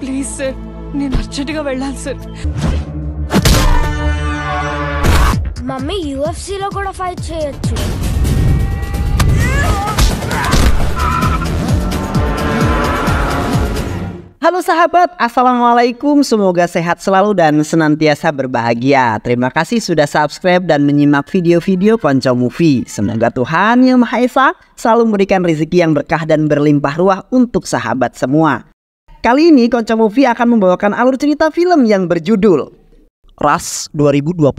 Please sir నేను అర్జెంటుగా sir. Mami UFC logo కూడా fight చేయొచ్చు Halo sahabat, Assalamualaikum Semoga sehat selalu dan senantiasa berbahagia Terima kasih sudah subscribe dan menyimak video-video Ponco Movie Semoga Tuhan Yang Maha Esa selalu memberikan rezeki yang berkah dan berlimpah ruah untuk sahabat semua Kali ini Konco Movie akan membawakan alur cerita film yang berjudul Ras 2024.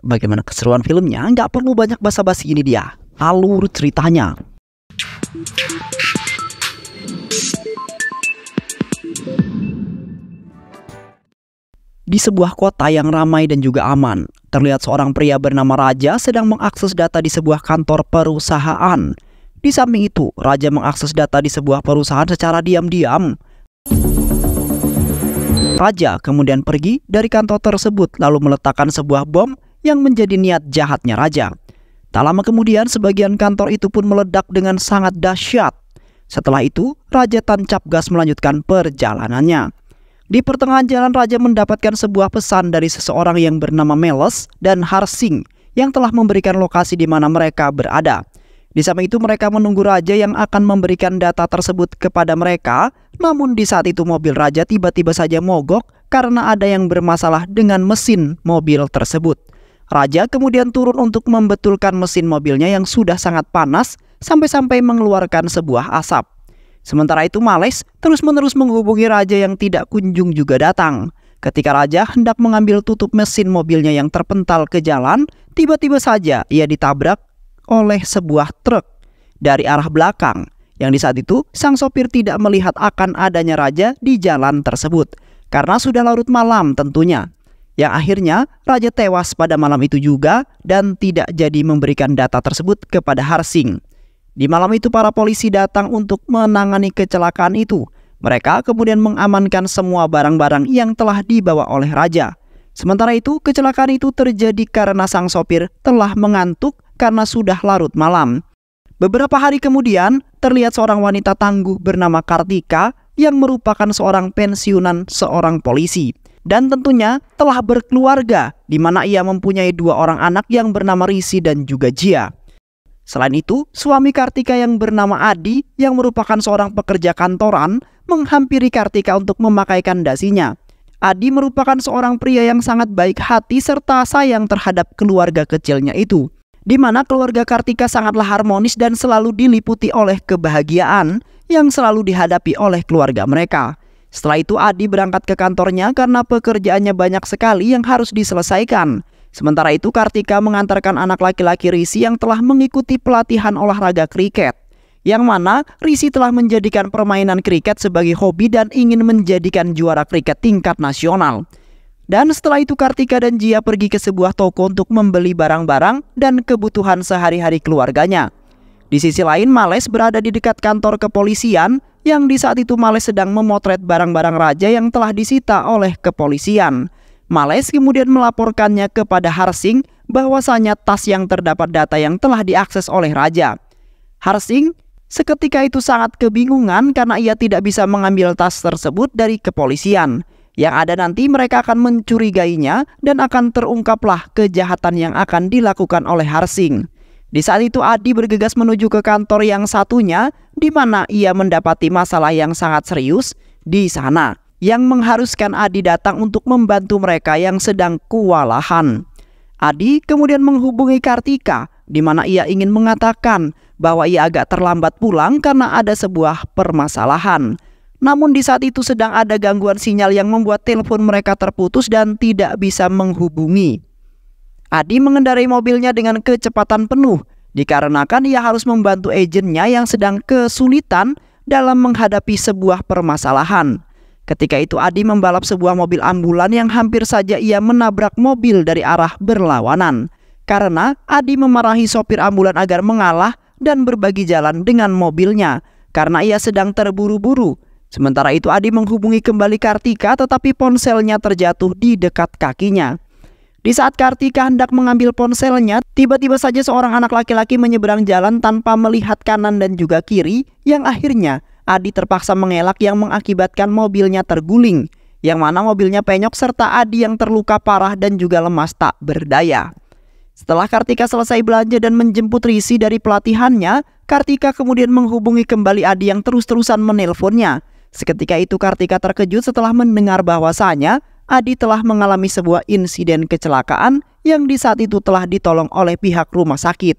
Bagaimana keseruan filmnya? Nggak perlu banyak basa-basi ini dia. Alur ceritanya. Di sebuah kota yang ramai dan juga aman, terlihat seorang pria bernama Raja sedang mengakses data di sebuah kantor perusahaan. Di samping itu, Raja mengakses data di sebuah perusahaan secara diam-diam. Raja kemudian pergi dari kantor tersebut lalu meletakkan sebuah bom yang menjadi niat jahatnya raja. Tak lama kemudian sebagian kantor itu pun meledak dengan sangat dahsyat. Setelah itu, Raja tancap gas melanjutkan perjalanannya. Di pertengahan jalan Raja mendapatkan sebuah pesan dari seseorang yang bernama Meles dan Harsing yang telah memberikan lokasi di mana mereka berada. Di samping itu mereka menunggu raja yang akan memberikan data tersebut kepada mereka, namun di saat itu mobil raja tiba-tiba saja mogok karena ada yang bermasalah dengan mesin mobil tersebut. Raja kemudian turun untuk membetulkan mesin mobilnya yang sudah sangat panas sampai-sampai mengeluarkan sebuah asap. Sementara itu Males terus-menerus menghubungi raja yang tidak kunjung juga datang. Ketika raja hendak mengambil tutup mesin mobilnya yang terpental ke jalan, tiba-tiba saja ia ditabrak oleh sebuah truk dari arah belakang yang di saat itu sang sopir tidak melihat akan adanya raja di jalan tersebut karena sudah larut malam tentunya. Yang akhirnya raja tewas pada malam itu juga dan tidak jadi memberikan data tersebut kepada Harsing. Di malam itu para polisi datang untuk menangani kecelakaan itu. Mereka kemudian mengamankan semua barang-barang yang telah dibawa oleh raja. Sementara itu, kecelakaan itu terjadi karena sang sopir telah mengantuk karena sudah larut malam. Beberapa hari kemudian, terlihat seorang wanita tangguh bernama Kartika yang merupakan seorang pensiunan seorang polisi. Dan tentunya telah berkeluarga, di mana ia mempunyai dua orang anak yang bernama Risi dan juga Jia. Selain itu, suami Kartika yang bernama Adi yang merupakan seorang pekerja kantoran menghampiri Kartika untuk memakaikan dasinya. Adi merupakan seorang pria yang sangat baik hati serta sayang terhadap keluarga kecilnya itu di mana keluarga Kartika sangatlah harmonis dan selalu diliputi oleh kebahagiaan yang selalu dihadapi oleh keluarga mereka. Setelah itu Adi berangkat ke kantornya karena pekerjaannya banyak sekali yang harus diselesaikan. Sementara itu Kartika mengantarkan anak laki-laki Risi yang telah mengikuti pelatihan olahraga kriket. Yang mana Risi telah menjadikan permainan kriket sebagai hobi dan ingin menjadikan juara kriket tingkat nasional. Dan setelah itu Kartika dan Jia pergi ke sebuah toko untuk membeli barang-barang dan kebutuhan sehari-hari keluarganya. Di sisi lain, Males berada di dekat kantor kepolisian yang di saat itu Males sedang memotret barang-barang raja yang telah disita oleh kepolisian. Males kemudian melaporkannya kepada Harsing bahwasanya tas yang terdapat data yang telah diakses oleh raja. Harsing seketika itu sangat kebingungan karena ia tidak bisa mengambil tas tersebut dari kepolisian. Yang ada nanti mereka akan mencurigainya dan akan terungkaplah kejahatan yang akan dilakukan oleh Harsing. Di saat itu Adi bergegas menuju ke kantor yang satunya di mana ia mendapati masalah yang sangat serius di sana yang mengharuskan Adi datang untuk membantu mereka yang sedang kewalahan. Adi kemudian menghubungi Kartika di mana ia ingin mengatakan bahwa ia agak terlambat pulang karena ada sebuah permasalahan. Namun di saat itu sedang ada gangguan sinyal yang membuat telepon mereka terputus dan tidak bisa menghubungi. Adi mengendarai mobilnya dengan kecepatan penuh dikarenakan ia harus membantu agennya yang sedang kesulitan dalam menghadapi sebuah permasalahan. Ketika itu Adi membalap sebuah mobil ambulan yang hampir saja ia menabrak mobil dari arah berlawanan. Karena Adi memarahi sopir ambulan agar mengalah dan berbagi jalan dengan mobilnya karena ia sedang terburu-buru Sementara itu Adi menghubungi kembali Kartika tetapi ponselnya terjatuh di dekat kakinya. Di saat Kartika hendak mengambil ponselnya, tiba-tiba saja seorang anak laki-laki menyeberang jalan tanpa melihat kanan dan juga kiri yang akhirnya Adi terpaksa mengelak yang mengakibatkan mobilnya terguling. Yang mana mobilnya penyok serta Adi yang terluka parah dan juga lemas tak berdaya. Setelah Kartika selesai belanja dan menjemput Risi dari pelatihannya, Kartika kemudian menghubungi kembali Adi yang terus-terusan menelponnya. Seketika itu Kartika terkejut setelah mendengar bahwasanya Adi telah mengalami sebuah insiden kecelakaan yang di saat itu telah ditolong oleh pihak rumah sakit.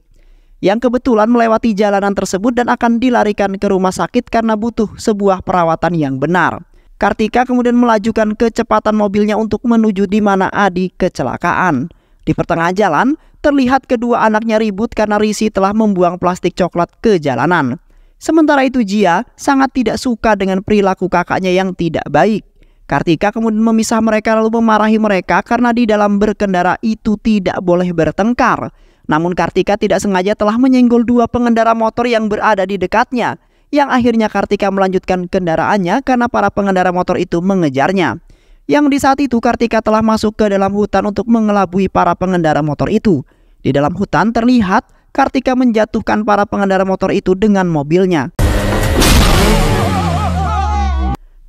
Yang kebetulan melewati jalanan tersebut dan akan dilarikan ke rumah sakit karena butuh sebuah perawatan yang benar. Kartika kemudian melajukan kecepatan mobilnya untuk menuju di mana Adi kecelakaan. Di pertengahan jalan, terlihat kedua anaknya ribut karena Risi telah membuang plastik coklat ke jalanan. Sementara itu Jia sangat tidak suka dengan perilaku kakaknya yang tidak baik. Kartika kemudian memisah mereka lalu memarahi mereka karena di dalam berkendara itu tidak boleh bertengkar. Namun Kartika tidak sengaja telah menyenggol dua pengendara motor yang berada di dekatnya. Yang akhirnya Kartika melanjutkan kendaraannya karena para pengendara motor itu mengejarnya. Yang di saat itu Kartika telah masuk ke dalam hutan untuk mengelabui para pengendara motor itu. Di dalam hutan terlihat Kartika menjatuhkan para pengendara motor itu dengan mobilnya.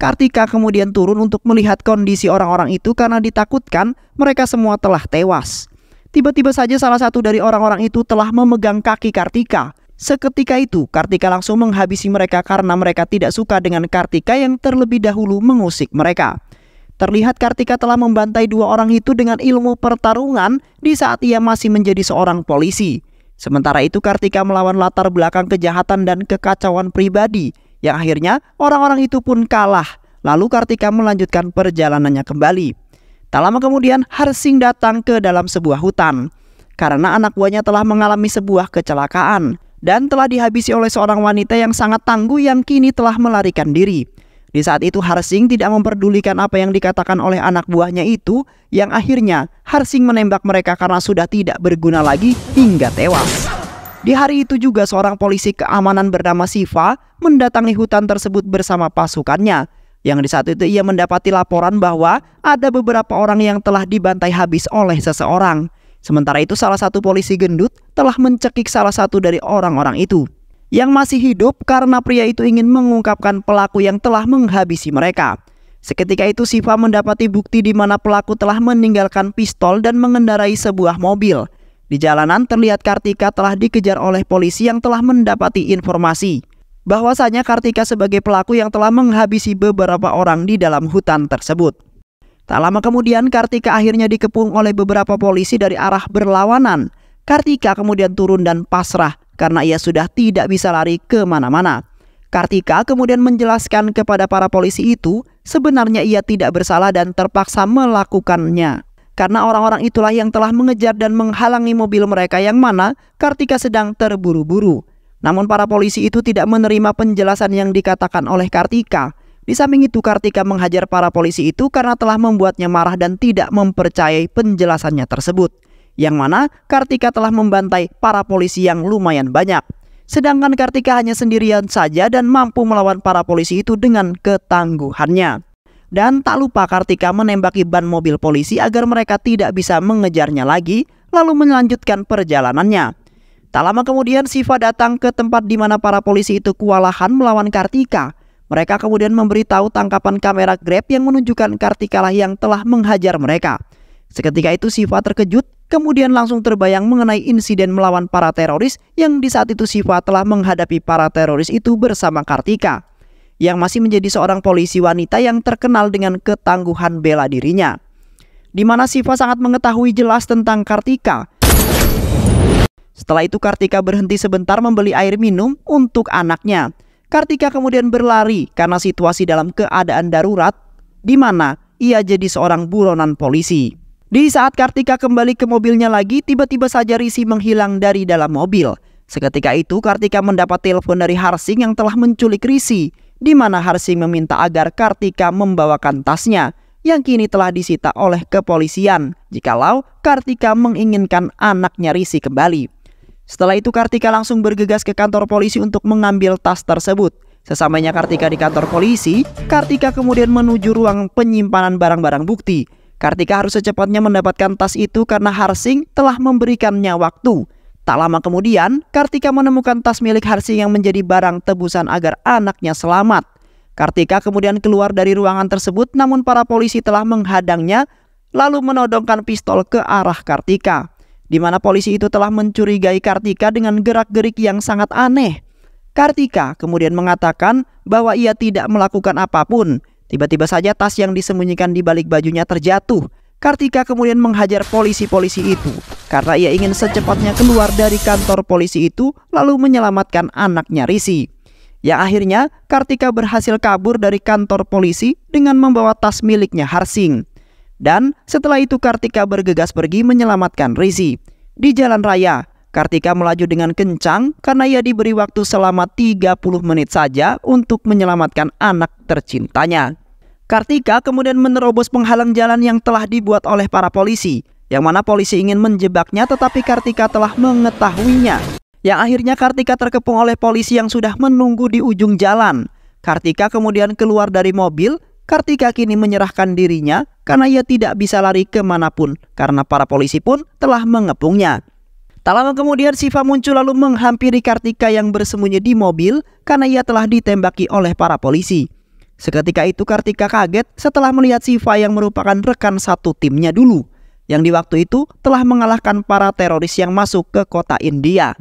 Kartika kemudian turun untuk melihat kondisi orang-orang itu karena ditakutkan mereka semua telah tewas. Tiba-tiba saja salah satu dari orang-orang itu telah memegang kaki Kartika. Seketika itu, Kartika langsung menghabisi mereka karena mereka tidak suka dengan Kartika yang terlebih dahulu mengusik mereka. Terlihat Kartika telah membantai dua orang itu dengan ilmu pertarungan di saat ia masih menjadi seorang polisi. Sementara itu Kartika melawan latar belakang kejahatan dan kekacauan pribadi yang akhirnya orang-orang itu pun kalah. Lalu Kartika melanjutkan perjalanannya kembali. Tak lama kemudian Harsing datang ke dalam sebuah hutan karena anak buahnya telah mengalami sebuah kecelakaan dan telah dihabisi oleh seorang wanita yang sangat tangguh yang kini telah melarikan diri. Di saat itu Harsing tidak memperdulikan apa yang dikatakan oleh anak buahnya itu yang akhirnya Harsing menembak mereka karena sudah tidak berguna lagi hingga tewas. Di hari itu juga seorang polisi keamanan bernama Siva mendatangi hutan tersebut bersama pasukannya. Yang di saat itu ia mendapati laporan bahwa ada beberapa orang yang telah dibantai habis oleh seseorang. Sementara itu salah satu polisi gendut telah mencekik salah satu dari orang-orang itu yang masih hidup karena pria itu ingin mengungkapkan pelaku yang telah menghabisi mereka. Seketika itu Siva mendapati bukti di mana pelaku telah meninggalkan pistol dan mengendarai sebuah mobil. Di jalanan terlihat Kartika telah dikejar oleh polisi yang telah mendapati informasi bahwasanya Kartika sebagai pelaku yang telah menghabisi beberapa orang di dalam hutan tersebut. Tak lama kemudian Kartika akhirnya dikepung oleh beberapa polisi dari arah berlawanan. Kartika kemudian turun dan pasrah karena ia sudah tidak bisa lari kemana-mana. Kartika kemudian menjelaskan kepada para polisi itu sebenarnya ia tidak bersalah dan terpaksa melakukannya. Karena orang-orang itulah yang telah mengejar dan menghalangi mobil mereka yang mana Kartika sedang terburu-buru. Namun para polisi itu tidak menerima penjelasan yang dikatakan oleh Kartika. Di samping itu Kartika menghajar para polisi itu karena telah membuatnya marah dan tidak mempercayai penjelasannya tersebut yang mana Kartika telah membantai para polisi yang lumayan banyak. Sedangkan Kartika hanya sendirian saja dan mampu melawan para polisi itu dengan ketangguhannya. Dan tak lupa Kartika menembaki ban mobil polisi agar mereka tidak bisa mengejarnya lagi, lalu melanjutkan perjalanannya. Tak lama kemudian Siva datang ke tempat di mana para polisi itu kewalahan melawan Kartika. Mereka kemudian memberitahu tangkapan kamera Grab yang menunjukkan Kartika lah yang telah menghajar mereka. Seketika itu Siva terkejut kemudian langsung terbayang mengenai insiden melawan para teroris yang di saat itu Siva telah menghadapi para teroris itu bersama Kartika, yang masih menjadi seorang polisi wanita yang terkenal dengan ketangguhan bela dirinya. Di mana Siva sangat mengetahui jelas tentang Kartika. Setelah itu Kartika berhenti sebentar membeli air minum untuk anaknya. Kartika kemudian berlari karena situasi dalam keadaan darurat di mana ia jadi seorang buronan polisi. Di saat Kartika kembali ke mobilnya lagi, tiba-tiba saja Risi menghilang dari dalam mobil. Seketika itu Kartika mendapat telepon dari Harsing yang telah menculik Risi, di mana Harsing meminta agar Kartika membawakan tasnya yang kini telah disita oleh kepolisian jikalau Kartika menginginkan anaknya Risi kembali. Setelah itu Kartika langsung bergegas ke kantor polisi untuk mengambil tas tersebut. Sesampainya Kartika di kantor polisi, Kartika kemudian menuju ruang penyimpanan barang-barang bukti Kartika harus secepatnya mendapatkan tas itu karena Harsing telah memberikannya waktu. Tak lama kemudian, Kartika menemukan tas milik Harsing yang menjadi barang tebusan agar anaknya selamat. Kartika kemudian keluar dari ruangan tersebut namun para polisi telah menghadangnya lalu menodongkan pistol ke arah Kartika. Di mana polisi itu telah mencurigai Kartika dengan gerak-gerik yang sangat aneh. Kartika kemudian mengatakan bahwa ia tidak melakukan apapun Tiba-tiba saja tas yang disembunyikan di balik bajunya terjatuh. Kartika kemudian menghajar polisi-polisi itu karena ia ingin secepatnya keluar dari kantor polisi itu lalu menyelamatkan anaknya Risi. Yang akhirnya Kartika berhasil kabur dari kantor polisi dengan membawa tas miliknya Harsing. Dan setelah itu Kartika bergegas pergi menyelamatkan Rizi. Di jalan raya, Kartika melaju dengan kencang karena ia diberi waktu selama 30 menit saja untuk menyelamatkan anak tercintanya. Kartika kemudian menerobos penghalang jalan yang telah dibuat oleh para polisi, yang mana polisi ingin menjebaknya tetapi Kartika telah mengetahuinya. Yang akhirnya Kartika terkepung oleh polisi yang sudah menunggu di ujung jalan. Kartika kemudian keluar dari mobil, Kartika kini menyerahkan dirinya karena ia tidak bisa lari kemanapun karena para polisi pun telah mengepungnya. Tak lama kemudian Siva muncul lalu menghampiri Kartika yang bersembunyi di mobil karena ia telah ditembaki oleh para polisi. Seketika itu Kartika kaget setelah melihat Siva yang merupakan rekan satu timnya dulu, yang di waktu itu telah mengalahkan para teroris yang masuk ke kota India.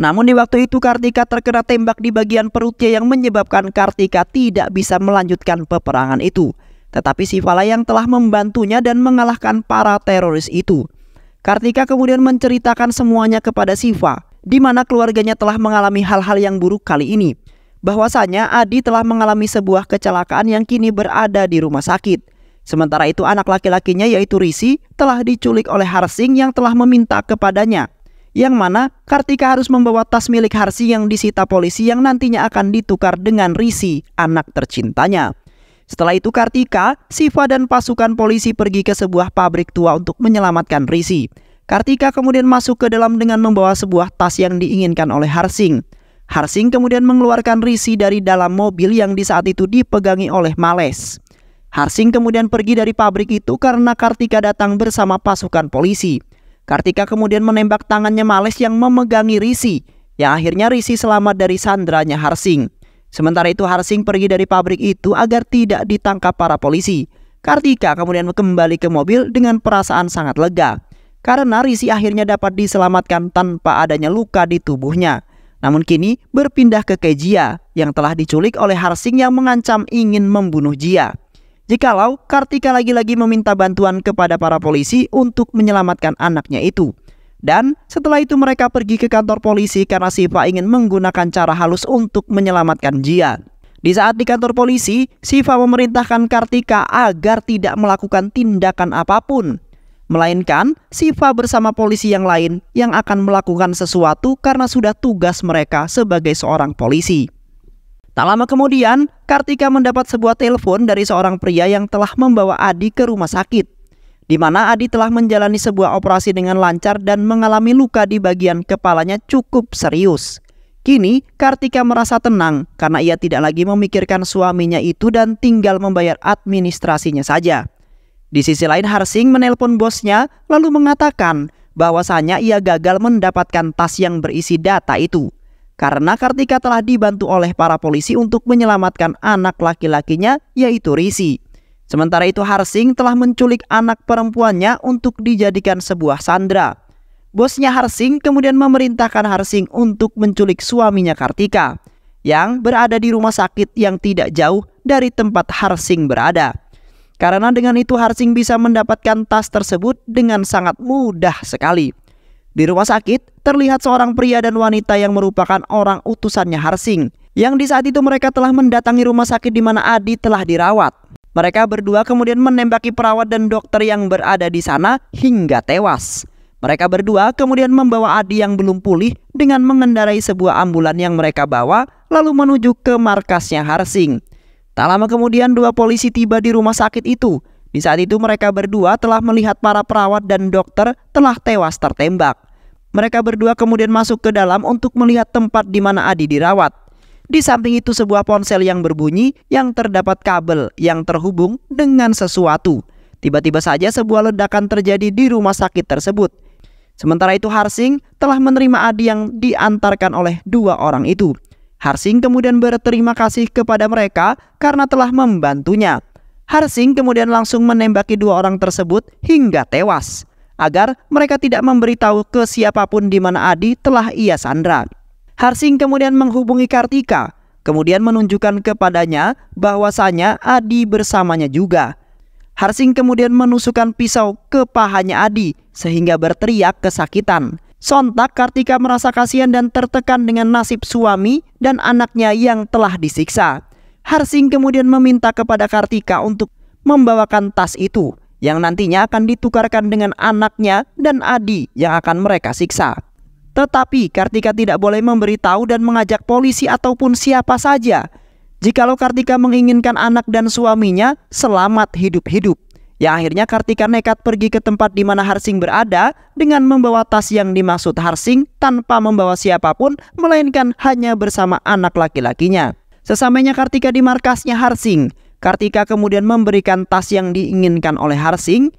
Namun di waktu itu Kartika terkena tembak di bagian perutnya yang menyebabkan Kartika tidak bisa melanjutkan peperangan itu. Tetapi lah yang telah membantunya dan mengalahkan para teroris itu. Kartika kemudian menceritakan semuanya kepada Siva, di mana keluarganya telah mengalami hal-hal yang buruk kali ini bahwasanya Adi telah mengalami sebuah kecelakaan yang kini berada di rumah sakit. Sementara itu anak laki-lakinya yaitu Risi telah diculik oleh Harsing yang telah meminta kepadanya. Yang mana Kartika harus membawa tas milik Harsi yang disita polisi yang nantinya akan ditukar dengan Risi, anak tercintanya. Setelah itu Kartika, Siva dan pasukan polisi pergi ke sebuah pabrik tua untuk menyelamatkan Risi. Kartika kemudian masuk ke dalam dengan membawa sebuah tas yang diinginkan oleh Harsing. Harsing kemudian mengeluarkan Risi dari dalam mobil yang di saat itu dipegangi oleh Males. Harsing kemudian pergi dari pabrik itu karena Kartika datang bersama pasukan polisi. Kartika kemudian menembak tangannya Males yang memegangi Risi, yang akhirnya Risi selamat dari sandranya Harsing. Sementara itu Harsing pergi dari pabrik itu agar tidak ditangkap para polisi. Kartika kemudian kembali ke mobil dengan perasaan sangat lega karena Risi akhirnya dapat diselamatkan tanpa adanya luka di tubuhnya. Namun kini berpindah ke Kejia yang telah diculik oleh Harsing yang mengancam ingin membunuh Jia. Jikalau Kartika lagi-lagi meminta bantuan kepada para polisi untuk menyelamatkan anaknya itu. Dan setelah itu mereka pergi ke kantor polisi karena Siva ingin menggunakan cara halus untuk menyelamatkan Jia. Di saat di kantor polisi, Siva memerintahkan Kartika agar tidak melakukan tindakan apapun melainkan Siva bersama polisi yang lain yang akan melakukan sesuatu karena sudah tugas mereka sebagai seorang polisi. Tak lama kemudian, Kartika mendapat sebuah telepon dari seorang pria yang telah membawa Adi ke rumah sakit, di mana Adi telah menjalani sebuah operasi dengan lancar dan mengalami luka di bagian kepalanya cukup serius. Kini, Kartika merasa tenang karena ia tidak lagi memikirkan suaminya itu dan tinggal membayar administrasinya saja. Di sisi lain Harsing menelpon bosnya lalu mengatakan bahwasanya ia gagal mendapatkan tas yang berisi data itu. Karena Kartika telah dibantu oleh para polisi untuk menyelamatkan anak laki-lakinya yaitu Risi. Sementara itu Harsing telah menculik anak perempuannya untuk dijadikan sebuah sandra. Bosnya Harsing kemudian memerintahkan Harsing untuk menculik suaminya Kartika yang berada di rumah sakit yang tidak jauh dari tempat Harsing berada. Karena dengan itu Harsing bisa mendapatkan tas tersebut dengan sangat mudah sekali. Di rumah sakit, terlihat seorang pria dan wanita yang merupakan orang utusannya Harsing. Yang di saat itu mereka telah mendatangi rumah sakit di mana Adi telah dirawat. Mereka berdua kemudian menembaki perawat dan dokter yang berada di sana hingga tewas. Mereka berdua kemudian membawa Adi yang belum pulih dengan mengendarai sebuah ambulan yang mereka bawa lalu menuju ke markasnya Harsing. Tak lama kemudian dua polisi tiba di rumah sakit itu. Di saat itu mereka berdua telah melihat para perawat dan dokter telah tewas tertembak. Mereka berdua kemudian masuk ke dalam untuk melihat tempat di mana Adi dirawat. Di samping itu sebuah ponsel yang berbunyi yang terdapat kabel yang terhubung dengan sesuatu. Tiba-tiba saja sebuah ledakan terjadi di rumah sakit tersebut. Sementara itu Harsing telah menerima Adi yang diantarkan oleh dua orang itu. Harsing kemudian berterima kasih kepada mereka karena telah membantunya. Harsing kemudian langsung menembaki dua orang tersebut hingga tewas agar mereka tidak memberitahu ke siapapun di mana Adi telah ia sandra. Harsing kemudian menghubungi Kartika, kemudian menunjukkan kepadanya bahwasanya Adi bersamanya juga. Harsing kemudian menusukkan pisau ke pahanya Adi sehingga berteriak kesakitan. Sontak Kartika merasa kasihan dan tertekan dengan nasib suami dan anaknya yang telah disiksa. Harsing kemudian meminta kepada Kartika untuk membawakan tas itu yang nantinya akan ditukarkan dengan anaknya dan Adi yang akan mereka siksa. Tetapi Kartika tidak boleh memberitahu dan mengajak polisi ataupun siapa saja. Jikalau Kartika menginginkan anak dan suaminya selamat hidup-hidup. Yang akhirnya Kartika nekat pergi ke tempat di mana Harsing berada dengan membawa tas yang dimaksud Harsing tanpa membawa siapapun melainkan hanya bersama anak laki-lakinya. Sesampainya Kartika di markasnya Harsing, Kartika kemudian memberikan tas yang diinginkan oleh Harsing.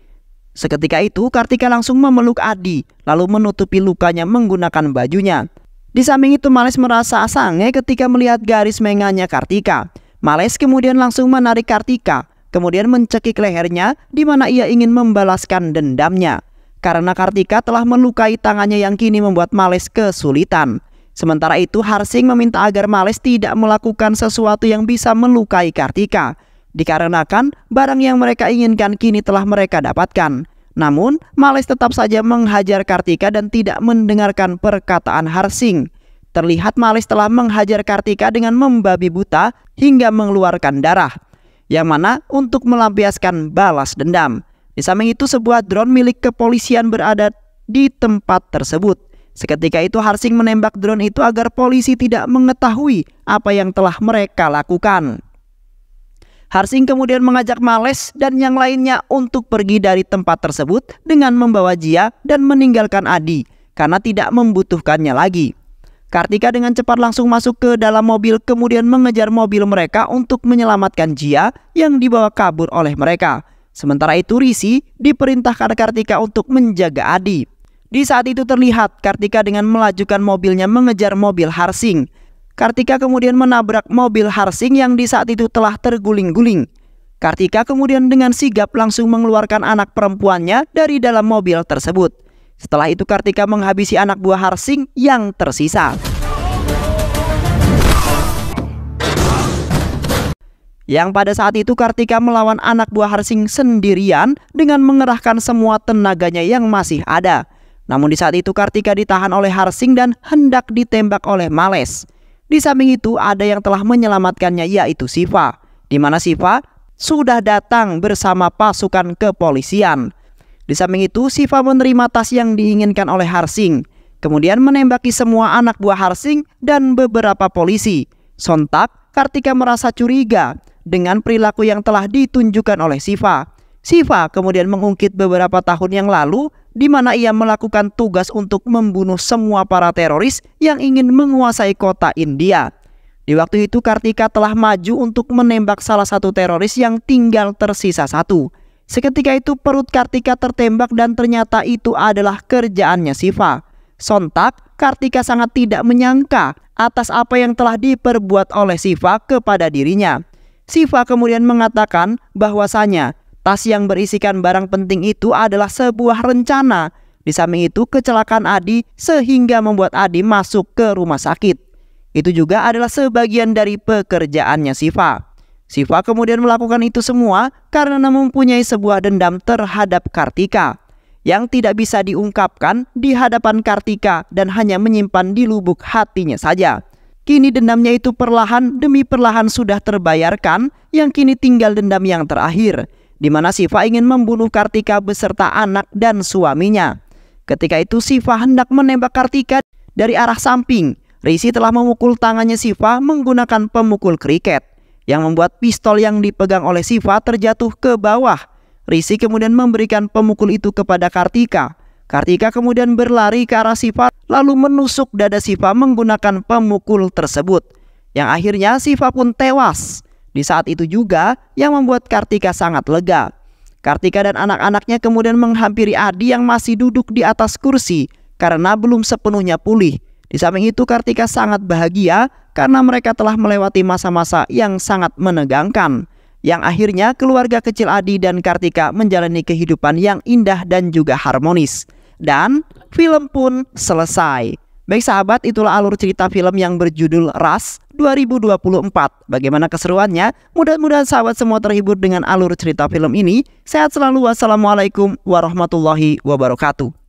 Seketika itu Kartika langsung memeluk Adi lalu menutupi lukanya menggunakan bajunya. Di samping itu Males merasa sange ketika melihat garis menganya Kartika. Males kemudian langsung menarik Kartika kemudian mencekik lehernya di mana ia ingin membalaskan dendamnya. Karena Kartika telah melukai tangannya yang kini membuat Males kesulitan. Sementara itu Harsing meminta agar Males tidak melakukan sesuatu yang bisa melukai Kartika. Dikarenakan barang yang mereka inginkan kini telah mereka dapatkan. Namun Males tetap saja menghajar Kartika dan tidak mendengarkan perkataan Harsing. Terlihat Males telah menghajar Kartika dengan membabi buta hingga mengeluarkan darah yang mana untuk melampiaskan balas dendam. Di samping itu sebuah drone milik kepolisian berada di tempat tersebut. Seketika itu Harsing menembak drone itu agar polisi tidak mengetahui apa yang telah mereka lakukan. Harsing kemudian mengajak Males dan yang lainnya untuk pergi dari tempat tersebut dengan membawa Jia dan meninggalkan Adi karena tidak membutuhkannya lagi. Kartika dengan cepat langsung masuk ke dalam mobil kemudian mengejar mobil mereka untuk menyelamatkan Jia yang dibawa kabur oleh mereka. Sementara itu Risi diperintahkan Kartika untuk menjaga Adi. Di saat itu terlihat Kartika dengan melajukan mobilnya mengejar mobil Harsing. Kartika kemudian menabrak mobil Harsing yang di saat itu telah terguling-guling. Kartika kemudian dengan sigap langsung mengeluarkan anak perempuannya dari dalam mobil tersebut. Setelah itu Kartika menghabisi anak buah Harsing yang tersisa. Yang pada saat itu Kartika melawan anak buah Harsing sendirian dengan mengerahkan semua tenaganya yang masih ada. Namun di saat itu Kartika ditahan oleh Harsing dan hendak ditembak oleh Males. Di samping itu ada yang telah menyelamatkannya yaitu Siva. Di mana Siva sudah datang bersama pasukan kepolisian. Di samping itu, Siva menerima tas yang diinginkan oleh Harsing, kemudian menembaki semua anak buah Harsing dan beberapa polisi. Sontak, Kartika merasa curiga dengan perilaku yang telah ditunjukkan oleh Siva. Siva kemudian mengungkit beberapa tahun yang lalu di mana ia melakukan tugas untuk membunuh semua para teroris yang ingin menguasai kota India. Di waktu itu Kartika telah maju untuk menembak salah satu teroris yang tinggal tersisa satu. Seketika itu perut Kartika tertembak dan ternyata itu adalah kerjaannya Siva. Sontak, Kartika sangat tidak menyangka atas apa yang telah diperbuat oleh Siva kepada dirinya. Siva kemudian mengatakan bahwasanya tas yang berisikan barang penting itu adalah sebuah rencana. Di samping itu kecelakaan Adi sehingga membuat Adi masuk ke rumah sakit. Itu juga adalah sebagian dari pekerjaannya Siva. Siva kemudian melakukan itu semua karena mempunyai sebuah dendam terhadap Kartika yang tidak bisa diungkapkan di hadapan Kartika dan hanya menyimpan di lubuk hatinya saja. Kini dendamnya itu perlahan demi perlahan sudah terbayarkan yang kini tinggal dendam yang terakhir di mana Siva ingin membunuh Kartika beserta anak dan suaminya. Ketika itu Siva hendak menembak Kartika dari arah samping. Risi telah memukul tangannya Siva menggunakan pemukul kriket yang membuat pistol yang dipegang oleh Siva terjatuh ke bawah. Risi kemudian memberikan pemukul itu kepada Kartika. Kartika kemudian berlari ke arah Siva lalu menusuk dada Siva menggunakan pemukul tersebut. Yang akhirnya Siva pun tewas. Di saat itu juga yang membuat Kartika sangat lega. Kartika dan anak-anaknya kemudian menghampiri Adi yang masih duduk di atas kursi karena belum sepenuhnya pulih. Di samping itu Kartika sangat bahagia karena mereka telah melewati masa-masa yang sangat menegangkan. Yang akhirnya keluarga kecil Adi dan Kartika menjalani kehidupan yang indah dan juga harmonis. Dan film pun selesai. Baik sahabat, itulah alur cerita film yang berjudul Ras 2024. Bagaimana keseruannya? Mudah-mudahan sahabat semua terhibur dengan alur cerita film ini. Sehat selalu. Wassalamualaikum warahmatullahi wabarakatuh.